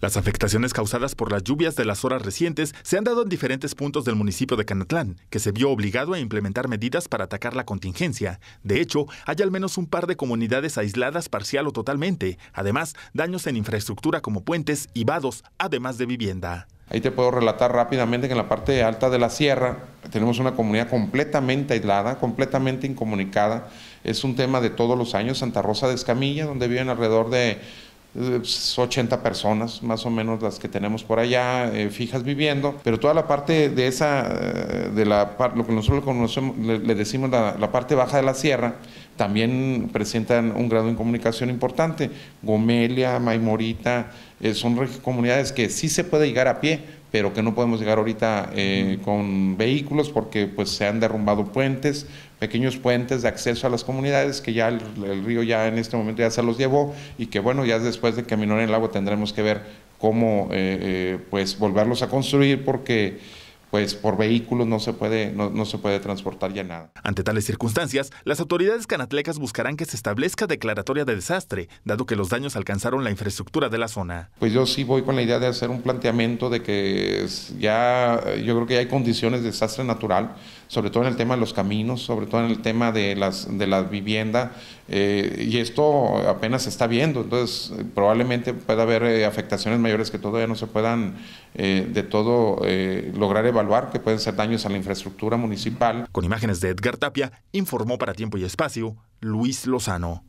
Las afectaciones causadas por las lluvias de las horas recientes se han dado en diferentes puntos del municipio de Canatlán, que se vio obligado a implementar medidas para atacar la contingencia. De hecho, hay al menos un par de comunidades aisladas parcial o totalmente, además daños en infraestructura como puentes y vados, además de vivienda. Ahí te puedo relatar rápidamente que en la parte alta de la sierra tenemos una comunidad completamente aislada, completamente incomunicada. Es un tema de todos los años, Santa Rosa de Escamilla, donde viven alrededor de 80 personas más o menos las que tenemos por allá eh, fijas viviendo, pero toda la parte de esa, eh, de la lo que nosotros le, decimos la, parte baja de la sierra, también presentan un grado de comunicación importante. Gomelia, Maimorita, eh, son comunidades que sí se puede llegar a pie, pero que no podemos llegar ahorita eh, con vehículos porque pues se han derrumbado puentes, pequeños puentes de acceso a las comunidades que ya el, río ya en este momento ya se los llevó y que bueno, ya después de caminar en el agua tendremos que ver cómo eh, eh, pues volverlos a construir porque pues por vehículos no se puede, no, se puede transportar ya nada. Ante tales circunstancias, las autoridades canatlecas buscarán que se establezca declaratoria de desastre, dado que los daños alcanzaron la infraestructura de la zona. Pues yo sí voy con la idea de hacer un planteamiento de que ya, yo creo que ya hay condiciones de desastre natural, sobre todo en el tema de los caminos, sobre todo en el tema de las de la vivienda, eh, y esto apenas se está viendo, entonces probablemente pueda haber eh, afectaciones mayores que todavía no se puedan eh, de todo lograr evaluar que pueden ser daños a la infraestructura municipal. Con imágenes de Edgar Tapia, informó para Tiempo y Espacio Luis Lozano.